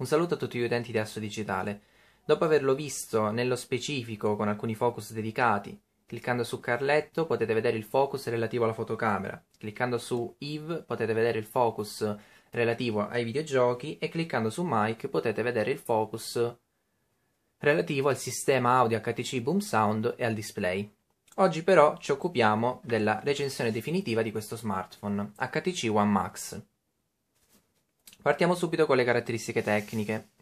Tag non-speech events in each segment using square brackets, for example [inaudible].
Un saluto a tutti gli utenti di Asso Digitale. Dopo averlo visto nello specifico con alcuni focus dedicati, cliccando su Carletto potete vedere il focus relativo alla fotocamera, cliccando su Eve potete vedere il focus relativo ai videogiochi e cliccando su Mic potete vedere il focus relativo al sistema audio HTC Boom Sound e al display. Oggi però ci occupiamo della recensione definitiva di questo smartphone, HTC One Max. Partiamo subito con le caratteristiche tecniche.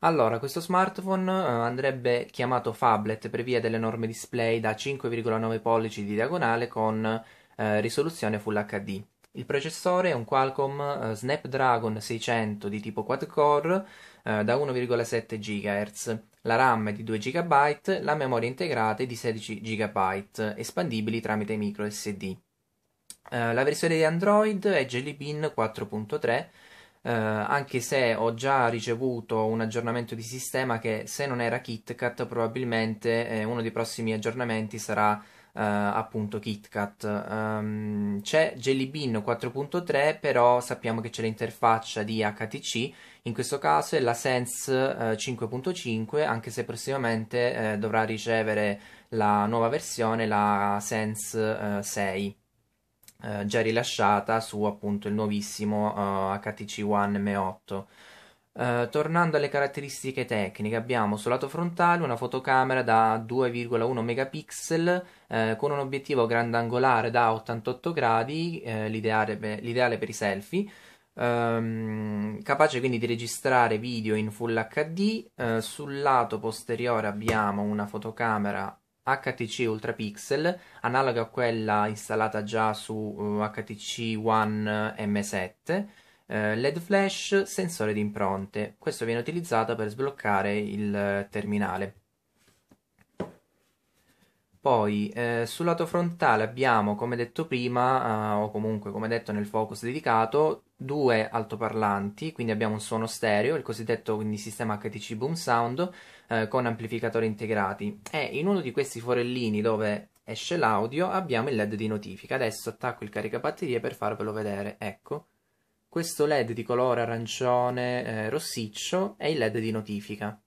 Allora, questo smartphone eh, andrebbe chiamato phablet per via dell'enorme display da 5,9 pollici di diagonale con eh, risoluzione Full HD. Il processore è un Qualcomm eh, Snapdragon 600 di tipo quad-core eh, da 1,7 GHz, la RAM è di 2 GB, la memoria integrata è di 16 GB, espandibili tramite microSD. Eh, la versione di Android è Jelly Bean 4.3, uh, eh, anche se ho già ricevuto un aggiornamento di sistema che se non era KitKat probabilmente eh, uno dei prossimi aggiornamenti sarà uh, appunto KitKat. Um, c'è Jelly Bean 4.3 però sappiamo che c'è l'interfaccia di HTC, in questo caso è la Sense 5.5 anche se prossimamente eh, dovrà ricevere la nuova versione, la Sense 6. Eh, già rilasciata su appunto il nuovissimo eh, HTC One M8. Eh, tornando alle caratteristiche tecniche, abbiamo sul lato frontale una fotocamera da 2,1 megapixel eh, con un obiettivo grandangolare da 88 gradi, eh, l'ideale, per, l'ideale per i selfie, ehm, capace quindi di registrare video in Full HD. sul lato posteriore abbiamo una fotocamera HTC Ultra Pixel, analoga a quella installata già su HTC eh, One eh, M7, eh, LED flash, sensore di impronte. Questo viene utilizzato per sbloccare il terminale. Poi eh, sul lato frontale abbiamo, come detto prima, eh, o comunque come detto nel focus dedicato, due altoparlanti, quindi abbiamo un suono stereo, il cosiddetto quindi, sistema HTC Boom Sound, eh, con amplificatori integrati. E in uno di questi forellini dove esce l'audio abbiamo il LED di notifica. Adesso attacco il caricabatterie per farvelo vedere. Ecco, questo LED di colore arancione eh, rossiccio è il LED di notifica.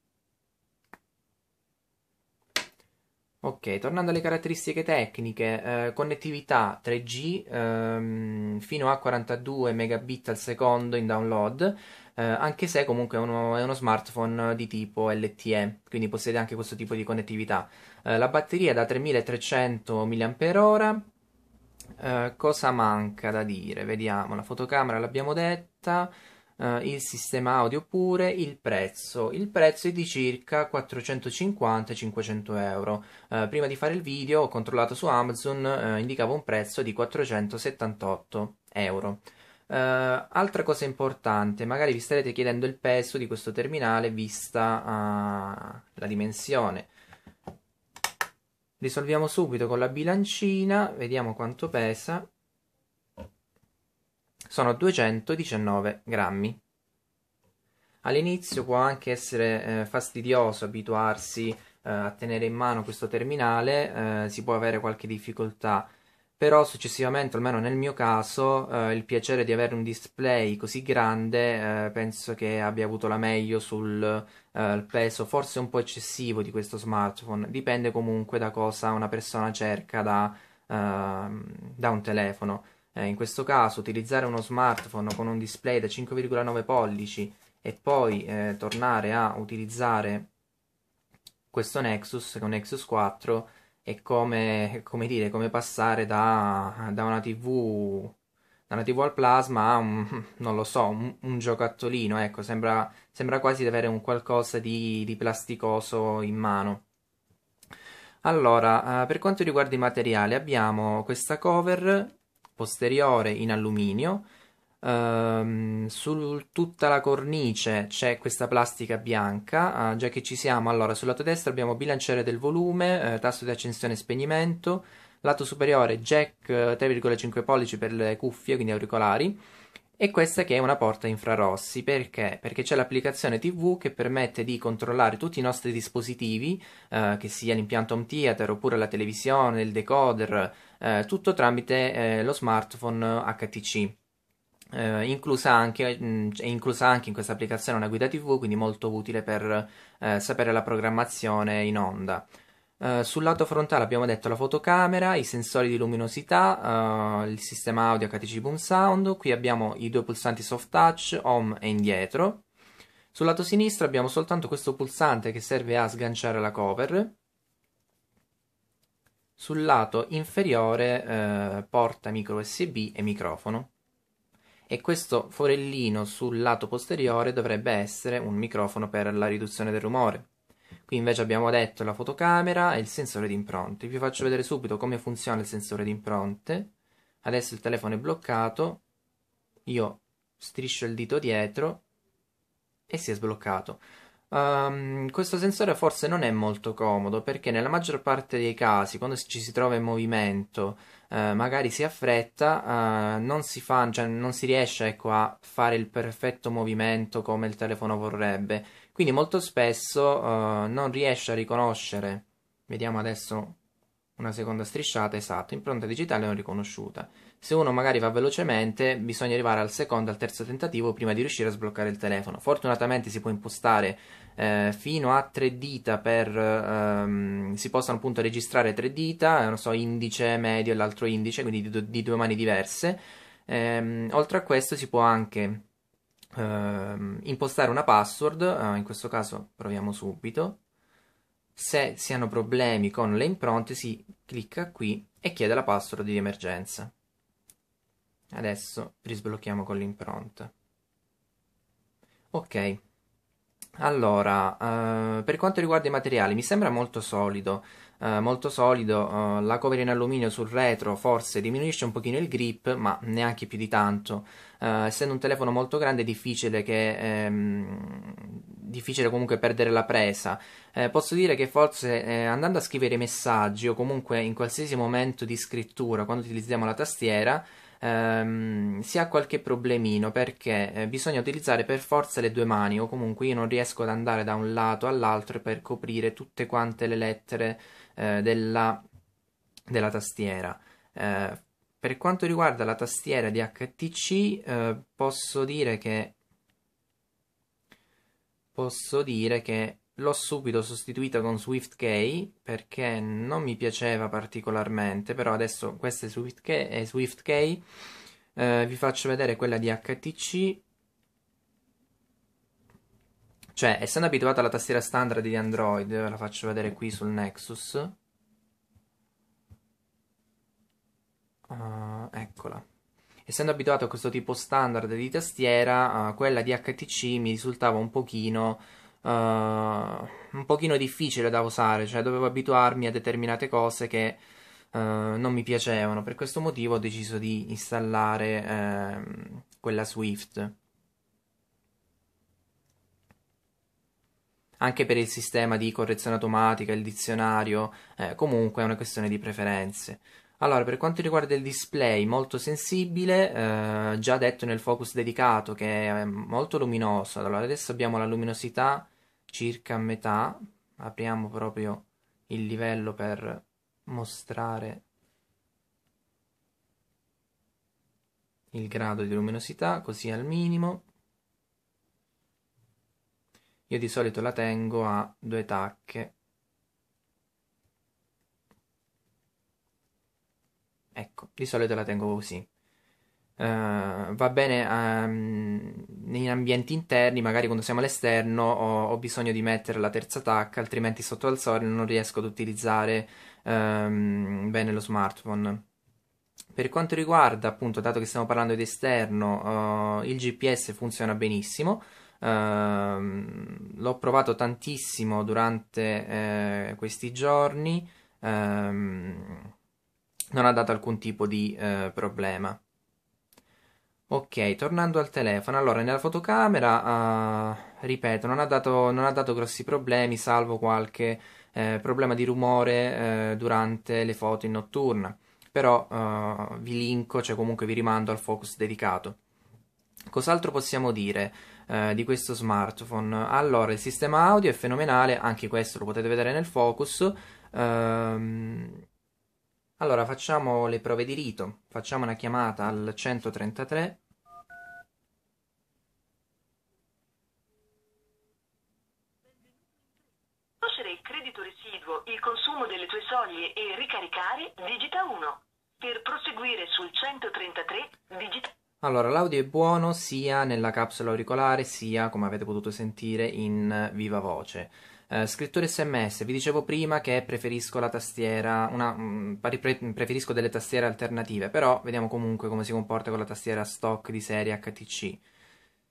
Ok, tornando alle caratteristiche tecniche, eh, connettività 3G ehm, fino a 42 megabit al secondo in download, eh, anche se comunque è uno, è uno, smartphone di tipo LTE, quindi possiede anche questo tipo di connettività. Eh, la batteria da 3300 mAh, eh, cosa manca da dire? Vediamo, la fotocamera l'abbiamo detta eh, il sistema audio oppure il prezzo. Il prezzo è di circa 450-500 euro. Eh, prima di fare il video ho controllato su Amazon, eh, indicava un prezzo di 478 euro. Uh, altra cosa importante, magari vi starete chiedendo il peso di questo terminale vista uh, la dimensione. Risolviamo subito con la bilancina, vediamo quanto pesa sono 219 grammi. All'inizio può anche essere eh, fastidioso abituarsi eh, a tenere in mano questo terminale, eh, si può avere qualche difficoltà, però successivamente, almeno nel mio caso, eh, il piacere di avere un display così grande eh, penso che abbia avuto la meglio sul eh, peso forse un po' eccessivo di questo smartphone, dipende comunque da cosa una persona cerca da, ehm, da un telefono. Eh, in questo caso utilizzare uno smartphone con un display da 5,9 pollici e poi eh, tornare a utilizzare questo Nexus, con Nexus 4 è come, come, dire, come passare da, da, una TV, da, una TV al plasma a un, [laughs] non lo so, un, un giocattolino, ecco, sembra, sembra, quasi di avere un qualcosa di, di plasticoso in mano. Allora, eh, per quanto riguarda i materiali, abbiamo questa cover posteriore in alluminio. Um, ehm, su tutta la cornice c'è questa plastica bianca. Uh, già che ci siamo, allora sul lato destro abbiamo bilanciere del volume, eh, tasto di accensione e spegnimento, lato superiore jack 3,5 eh, pollici per le cuffie, quindi auricolari. E questa che è una porta infrarossi, perché? Perché c'è l'applicazione TV che permette di controllare tutti i nostri dispositivi, eh, che sia l'impianto home theater oppure la televisione, il decoder, eh, tutto tramite eh, lo smartphone HTC. Eh, inclusa, anche, mh, è inclusa anche in questa applicazione una guida TV, quindi molto utile per eh, sapere la programmazione in onda. Eh, sul lato frontale abbiamo detto la fotocamera, i sensori di luminosità, eh, il sistema audio HTC Boom Sound, qui abbiamo i due pulsanti soft touch, home e indietro. Sul lato sinistro abbiamo soltanto questo pulsante che serve a sganciare la cover sul lato inferiore eh, porta micro USB e microfono. E questo forellino sul lato posteriore dovrebbe essere un microfono per la riduzione del rumore. Qui invece abbiamo detto la fotocamera e il sensore di impronte. Vi faccio vedere subito come funziona il sensore di impronte. Adesso il telefono è bloccato, io striscio il dito dietro e si è sbloccato. Um, questo sensore forse non è molto comodo perché nella maggior parte dei casi quando ci si trova in movimento eh, magari si affretta eh, non, si fa, cioè, non si riesce ecco, a fare il perfetto movimento come il telefono vorrebbe quindi molto spesso eh, non riesce a riconoscere vediamo adesso una seconda strisciata, esatto, impronta digitale non riconosciuta. Se uno magari va velocemente, bisogna arrivare al secondo, al terzo tentativo prima di riuscire a sbloccare il telefono. Fortunatamente si può impostare eh, fino a tre dita per... Ehm, si possono appunto registrare tre dita, eh, non so, indice, medio e l'altro indice, quindi di, di, due mani diverse. Ehm, oltre a questo si può anche ehm, impostare una password, eh, in questo caso proviamo subito. Se si hanno problemi con le impronte si clicca qui e chiede la password di emergenza. Adesso risblocchiamo con l'impronta. Ok, allora, eh, per quanto riguarda i materiali, mi sembra molto solido, eh, molto solido, eh, la cover in alluminio sul retro forse diminuisce un pochino il grip, ma neanche più di tanto. Eh, essendo un telefono molto grande è difficile, che, ehm, difficile comunque perdere la presa. Eh, posso dire che forse eh, andando a scrivere messaggi o comunque in qualsiasi momento di scrittura, quando utilizziamo la tastiera, ehm, si ha qualche problemino perché eh, bisogna utilizzare per forza le due mani o comunque io non riesco ad andare da un lato all'altro per coprire tutte quante le lettere eh, della, della, tastiera. Eh, per quanto riguarda la tastiera di HTC eh, posso dire che posso dire che L'ho subito sostituita con SwiftKey perché non mi piaceva particolarmente, però adesso questa è SwiftKey, è SwiftKey. Eh, vi faccio vedere quella di HTC. Cioè, essendo abituato alla tastiera standard di Android, ve la faccio vedere qui sul Nexus. Uh, eccola. Essendo abituato a questo tipo standard di tastiera, uh, quella di HTC mi risultava un pochino uh, un pochino difficile da usare, cioè dovevo abituarmi a determinate cose che uh, non mi piacevano. Per questo motivo ho deciso di installare uh, quella Swift. Anche per il sistema di correzione automatica, il dizionario, eh, comunque è una questione di preferenze. Allora, per quanto riguarda il display, molto sensibile, eh, già detto nel focus dedicato che è ehm, molto luminoso. Allora, adesso abbiamo la luminosità circa a metà, apriamo proprio il livello per mostrare il grado di luminosità, così al minimo. Io di solito la tengo a due tacche. Ecco, di solito la tengo così. Uh, va bene um, in ambienti interni, magari quando siamo all'esterno ho, ho, bisogno di mettere la terza tacca, altrimenti sotto al sole non riesco ad utilizzare um, bene lo smartphone. Per quanto riguarda, appunto, dato che stiamo parlando di esterno, uh, il GPS funziona benissimo. Uh, l'ho provato tantissimo durante eh, questi giorni, non ha dato alcun tipo di problema. Ok, tornando al telefono, allora nella fotocamera, uh, ripeto, non ha, dato, non ha, dato, grossi problemi, salvo qualche eh, problema di rumore eh, durante le foto in notturna, però uh, vi linko, cioè comunque vi rimando al focus dedicato. Cos'altro possiamo dire eh, di questo smartphone? Allora, il sistema audio è fenomenale, anche questo lo potete vedere nel focus. Ehm, allora facciamo le prove di rito, facciamo una chiamata al 133 Conoscere il consumo delle tue soglie e ricaricare, digita 1. Per proseguire sul 133, digita... Allora, l'audio è buono sia nella capsula auricolare sia, come avete potuto sentire, in viva voce. Uh, scrittore sms, vi dicevo prima che preferisco la tastiera, una, mh, mm, pre- preferisco delle tastiere alternative, però vediamo comunque come si comporta con la tastiera stock di serie HTC.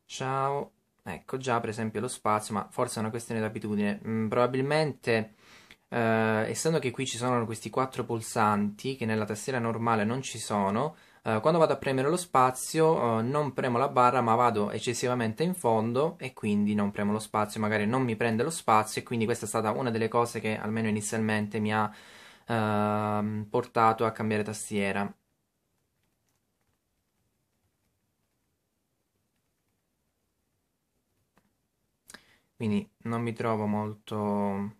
Ciao, ecco già per esempio lo spazio, ma forse è una questione d'abitudine. Mm, probabilmente, uh, essendo che qui ci sono questi quattro pulsanti che nella tastiera normale non ci sono, eh, quando vado a premere lo spazio uh, non premo la barra ma vado eccessivamente in fondo e quindi non premo lo spazio, magari non mi prende lo spazio e quindi questa è stata una delle cose che almeno inizialmente mi ha uh, portato a cambiare tastiera. Quindi non mi trovo molto,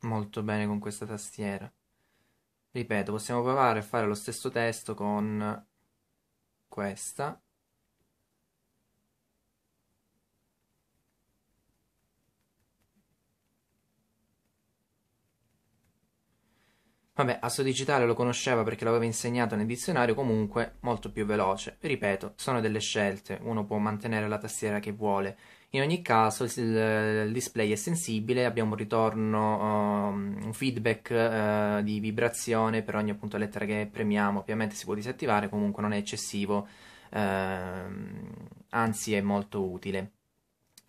molto bene con questa tastiera. Ripeto, possiamo provare a fare lo stesso testo con questa. Vabbè, asso digitale lo conosceva perché l'aveva insegnato nel dizionario, comunque molto più veloce. Ripeto, sono delle scelte, uno può mantenere la tastiera che vuole in ogni caso il, display è sensibile, abbiamo un ritorno, um, un feedback eh, di vibrazione per ogni appunto lettera che premiamo, ovviamente si può disattivare, comunque non è eccessivo, ehm, anzi è molto utile.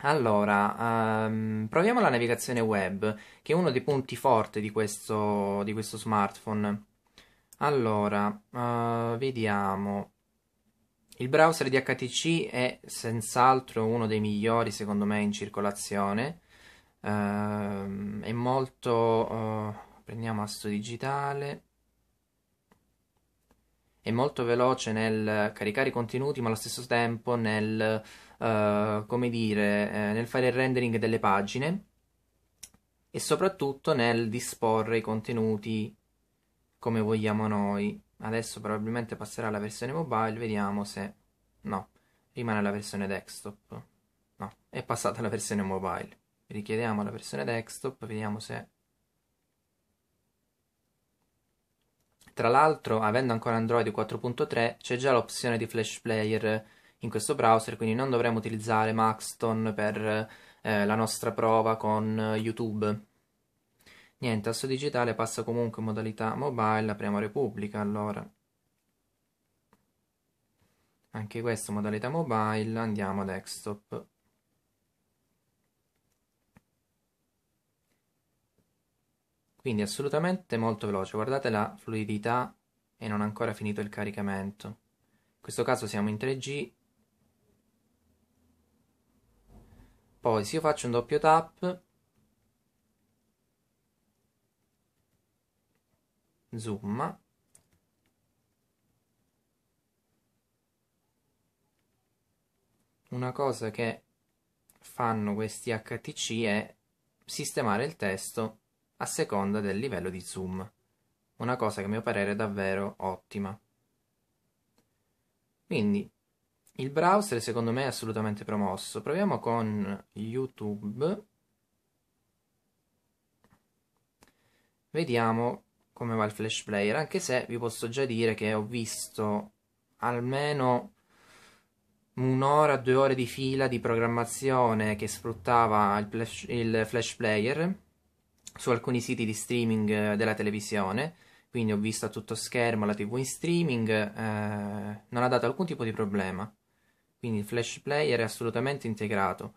Allora, um, proviamo la navigazione web, che è uno dei punti forti di questo, di questo smartphone. Allora, uh, vediamo. Il browser di HTC è senz'altro uno dei migliori secondo me in circolazione, uh, è molto... Uh, prendiamo asto digitale, è molto veloce nel caricare i contenuti ma allo stesso tempo nel, uh, come dire, eh, nel fare il rendering delle pagine e soprattutto nel disporre i contenuti come vogliamo noi adesso probabilmente passerà alla versione mobile, vediamo se... no, rimane la versione desktop, no, è passata alla versione mobile, richiediamo la versione desktop, vediamo se... Tra l'altro, avendo ancora Android 4.3, c'è già l'opzione di Flash Player in questo browser, quindi non dovremo utilizzare Maxton per eh, la nostra prova con YouTube. Niente, Asso Digitale passa comunque in modalità mobile apriamo Repubblica, allora. Anche questo modalità mobile, andiamo a desktop. Quindi assolutamente molto veloce, guardate la fluidità e non ancora finito il caricamento. In questo caso siamo in 3G. Poi se io faccio un doppio tap zoom una cosa che fanno questi HTC è sistemare il testo a seconda del livello di zoom una cosa che a mio parere è davvero ottima quindi il browser secondo me è assolutamente promosso proviamo con YouTube vediamo come va il flash player, anche se vi posso già dire che ho visto almeno un'ora, due ore di fila di programmazione che sfruttava il flash, il flash player su alcuni siti di streaming eh, della televisione, quindi ho visto a tutto schermo la tv in streaming, eh, non ha dato alcun tipo di problema, quindi il flash player è assolutamente integrato.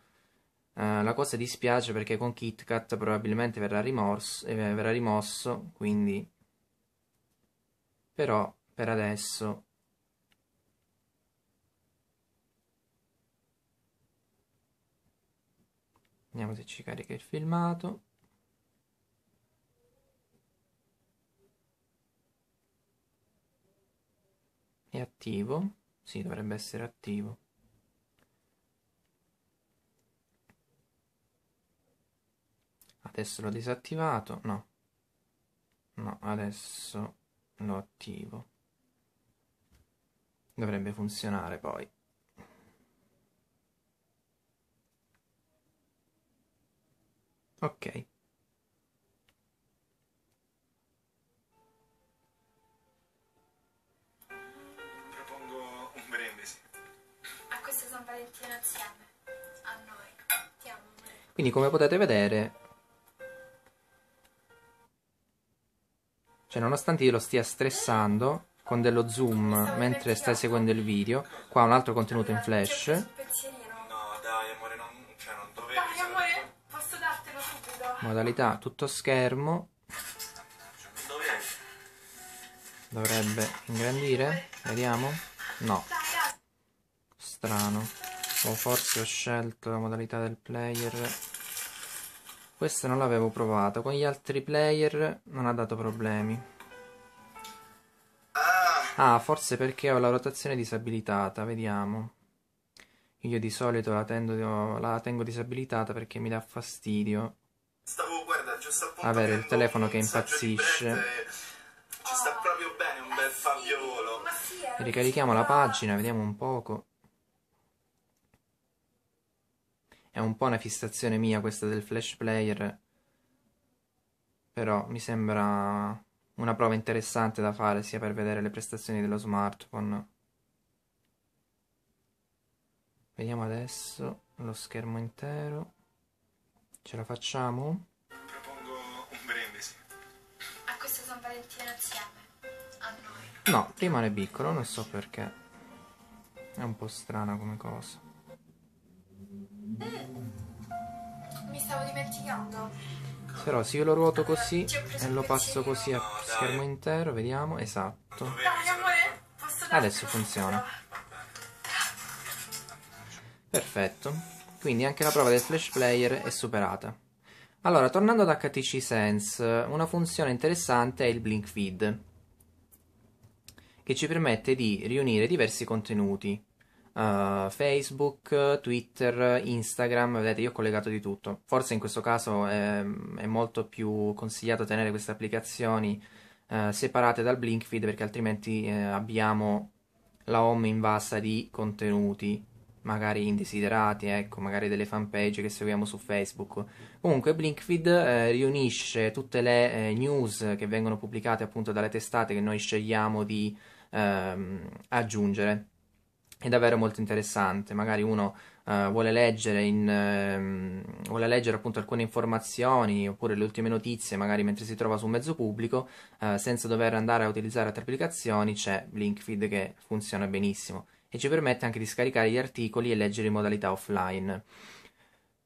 Eh, la cosa dispiace perché con KitKat probabilmente verrà, rimorso, eh, verrà rimosso, quindi... Però, per adesso... Vediamo se ci carica il filmato. È attivo? Sì, dovrebbe essere attivo. adesso l'ho disattivato no no adesso lo attivo dovrebbe funzionare poi ok propongo un brindisi a questo San Valentino insieme a noi ti amo amore. quindi come potete vedere Cioè, nonostante io lo stia stressando con dello zoom mentre stai seguendo il video, qua un altro contenuto in flash. No, dai, amore, non, cioè, non dovevi. Dai, cioè. amore, posso dartelo subito. Modalità tutto schermo. Dovrebbe ingrandire, vediamo. No. Strano. O forse ho scelto la modalità del player questa non l'avevo provata, con gli altri player non ha dato problemi. Ah, forse perché ho la rotazione disabilitata, vediamo. Io di solito la, tendo, la tengo disabilitata perché mi dà fastidio. Stavo, guarda, avere il telefono che impazzisce. Eh, ci sta proprio bene un bel faviolo. Eh, Ricarichiamo la pagina, vediamo un poco. È un po' una fissazione mia questa del Flash Player, però mi sembra una prova interessante da fare sia per vedere le prestazioni dello smartphone. Vediamo adesso lo schermo intero. Ce la facciamo? Propongo un brindisi. A questo San Valentino insieme. A noi. No, rimane piccolo, non so perché. È un po' strana come cosa. Però se io lo ruoto così e lo passo così a schermo intero, vediamo, esatto. Adesso funziona. Perfetto. Quindi anche la prova del flash player è superata. Allora, tornando ad HTC Sense, una funzione interessante è il Blink Feed, che ci permette di riunire diversi contenuti Uh, Facebook, Twitter, Instagram, vedete io ho collegato di tutto. Forse in questo caso è, è molto più consigliato tenere queste applicazioni uh, separate dal Blinkfeed perché altrimenti eh, abbiamo la home invasa di contenuti magari indesiderati, ecco, magari delle fanpage che seguiamo su Facebook. Comunque Blinkfeed eh, riunisce tutte le eh, news che vengono pubblicate appunto dalle testate che noi scegliamo di ehm, aggiungere è davvero molto interessante. Magari uno uh, vuole, leggere in, uh, vuole leggere appunto alcune informazioni oppure le ultime notizie, magari mentre si trova su un mezzo pubblico, uh, senza dover andare a utilizzare altre applicazioni, c'è Linkfeed che funziona benissimo e ci permette anche di scaricare gli articoli e leggere in modalità offline.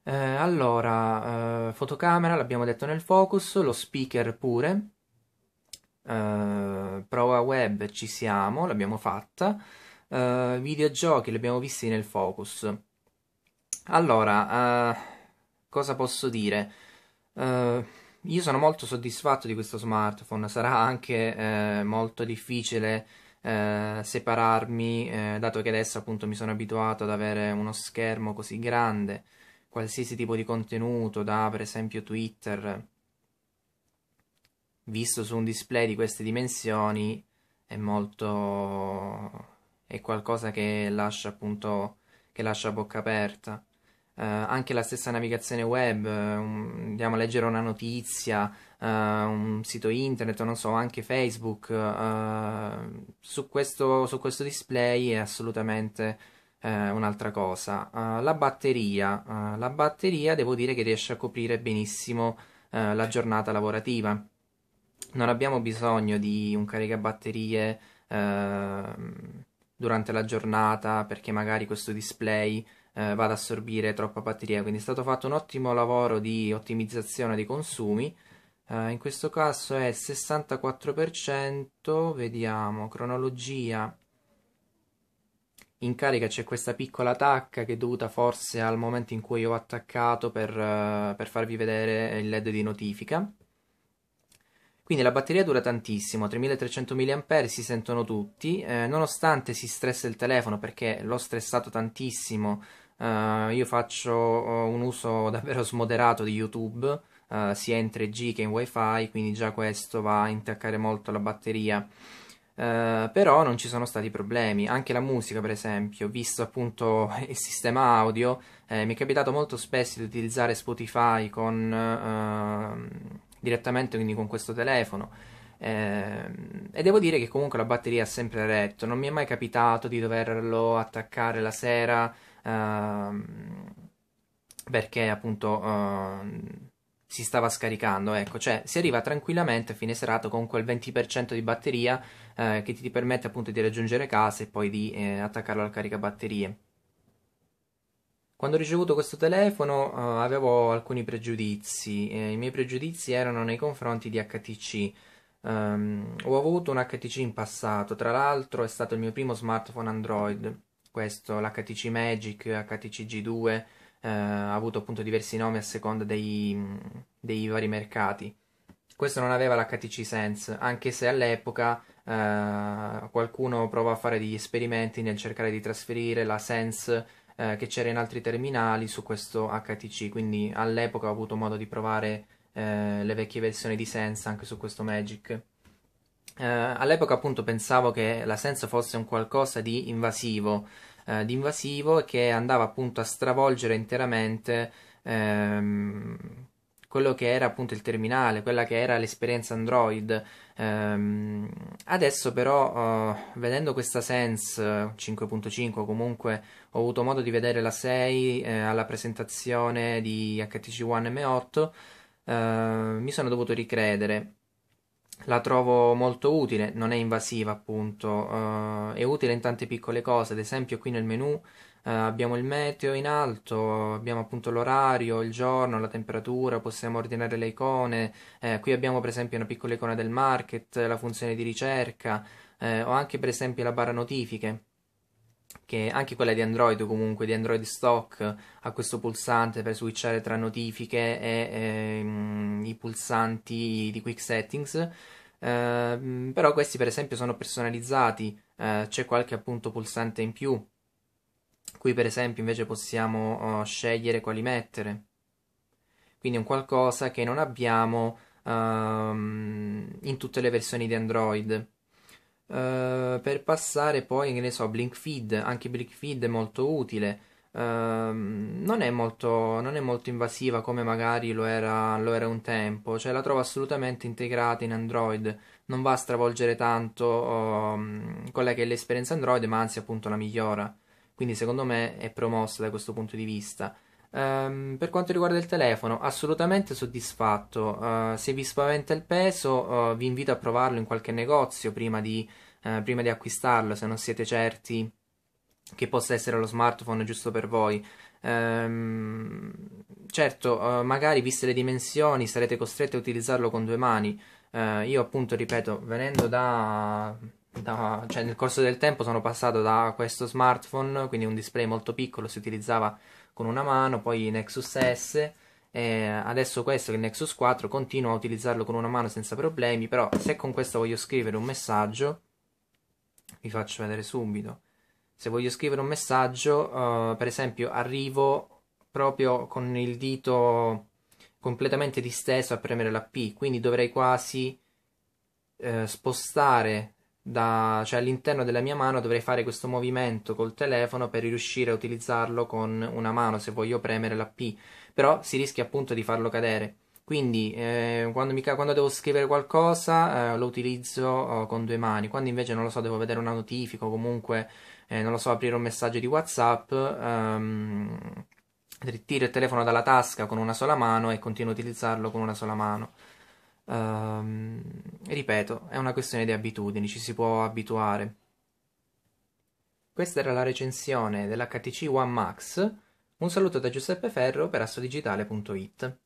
Eh, allora, fotocamera l'abbiamo detto nel focus, lo speaker pure, prova web ci siamo, l'abbiamo fatta uh, videogiochi, li abbiamo visti nel focus. Allora, uh, cosa posso dire? Uh, io sono molto soddisfatto di questo smartphone, sarà anche molto difficile separarmi, dato che adesso appunto mi sono abituato ad avere uno schermo così grande, qualsiasi tipo di contenuto, da per esempio Twitter, visto su un display di queste dimensioni, è molto è qualcosa che lascia appunto che lascia bocca aperta. Eh, anche la stessa navigazione web, um, andiamo a leggere una notizia, uh, un sito internet, non so, anche Facebook, uh, su, questo, su, questo, display è assolutamente uh, un'altra cosa. la batteria, la batteria devo dire che riesce a coprire benissimo la giornata lavorativa. Non abbiamo bisogno di un caricabatterie ehm, durante la giornata perché magari questo display eh, vada ad assorbire troppa batteria. Quindi è stato fatto un ottimo lavoro di ottimizzazione dei consumi. Eh, in questo caso è 64%, vediamo, cronologia. In carica c'è questa piccola tacca che è dovuta forse al momento in cui ho attaccato per, eh, per farvi vedere il led di notifica. Quindi la batteria dura tantissimo, 3300 mAh si sentono tutti, eh, nonostante si stressa il telefono perché l'ho stressato tantissimo, eh, io faccio eh, un uso [laughs] davvero smoderato di YouTube, eh, sia in 3G che in WiFi, quindi già questo va a intaccare molto la batteria. Uh, però non ci sono stati problemi. Anche la musica, per esempio, visto appunto [laughs] il sistema audio, eh, mi è capitato molto spesso di utilizzare Spotify con uh, direttamente quindi con questo telefono. Ehm, e devo dire che comunque la batteria ha sempre retto, non mi è mai capitato di doverlo attaccare la sera ehm, perché appunto ehm, si stava scaricando, ecco, cioè si arriva tranquillamente a fine serata con quel 20% di batteria eh, che ti permette appunto di raggiungere casa e poi di eh, attaccarlo al caricabatterie. Quando ho ricevuto questo telefono uh, avevo alcuni pregiudizi, eh, i miei pregiudizi erano nei confronti di HTC. Um, ehm, ho avuto un HTC in passato, tra l'altro è stato il mio primo smartphone Android, questo l'HTC Magic, HTC G2, eh, ha avuto appunto diversi nomi a seconda dei, dei vari mercati. Questo non aveva l'HTC Sense, anche se all'epoca eh, qualcuno provò a fare degli esperimenti nel cercare di trasferire la Sense eh, che c'era in altri terminali su questo HTC, quindi all'epoca ho avuto modo di provare eh, le vecchie versioni di Sense anche su questo Magic. Eh, all'epoca appunto pensavo che la Sense fosse un qualcosa di invasivo, eh, di invasivo che andava appunto a stravolgere interamente ehm, quello che era appunto il terminale, quella che era l'esperienza Android. Ehm, adesso però eh, vedendo questa Sense 5.5 comunque ho avuto modo di vedere la 6 eh, alla presentazione di HTC One M8, eh, mi sono dovuto ricredere. La trovo molto utile, non è invasiva appunto, eh, è utile in tante piccole cose, ad esempio qui nel menu eh, abbiamo il meteo in alto, abbiamo appunto l'orario, il giorno, la temperatura, possiamo ordinare le icone, eh, qui abbiamo per esempio una piccola icona del market, la funzione di ricerca eh, o anche per esempio la barra notifiche che anche quella di Android comunque, di Android Stock, ha questo pulsante per switchare tra notifiche e, e ehm, i pulsanti di Quick Settings, eh, però questi per esempio sono personalizzati, eh, c'è qualche appunto pulsante in più Qui per esempio invece possiamo uh, scegliere quali mettere. Quindi è un qualcosa che non abbiamo uh, in tutte le versioni di Android. Uh, per passare poi, che ne so, Blinkfeed, anche Blinkfeed è molto utile. Ehm, non è molto, non, è molto, invasiva come magari lo era, lo era, un tempo, cioè la trovo assolutamente integrata in Android, non va a stravolgere tanto ehm, quella che è l'esperienza Android, ma anzi appunto la migliora quindi secondo me è promossa da questo punto di vista. Um, per quanto riguarda il telefono, assolutamente soddisfatto. Uh, se vi spaventa il peso, uh, vi invito a provarlo in qualche negozio prima di, uh, prima di, acquistarlo, se non siete certi che possa essere lo smartphone giusto per voi. Um, certo, magari viste le dimensioni sarete costretti a utilizzarlo con due mani. io appunto, ripeto, venendo da da, cioè nel corso del tempo sono passato da questo smartphone, quindi un display molto piccolo, si utilizzava con una mano, poi Nexus S, e adesso questo che è il Nexus 4 continuo a utilizzarlo con una mano senza problemi, però se con questo voglio scrivere un messaggio, vi faccio vedere subito, se voglio scrivere un messaggio, uh, per esempio arrivo proprio con il dito completamente disteso a premere la P, quindi dovrei quasi eh, spostare da, cioè all'interno della mia mano dovrei fare questo movimento col telefono per riuscire a utilizzarlo con una mano se voglio premere la P, però si rischia appunto di farlo cadere. Quindi eh, quando, mi, quando, devo scrivere qualcosa eh, lo utilizzo oh, con due mani, quando invece non lo so devo vedere una notifica o comunque eh, non lo so aprire un messaggio di Whatsapp, ehm, tiro il telefono dalla tasca con una sola mano e continuo a utilizzarlo con una sola mano. Um, ripeto, è una questione di abitudini, ci si può abituare. Questa era la recensione dell'HTC One Max. Un saluto da Giuseppe Ferro per assodigitale.it.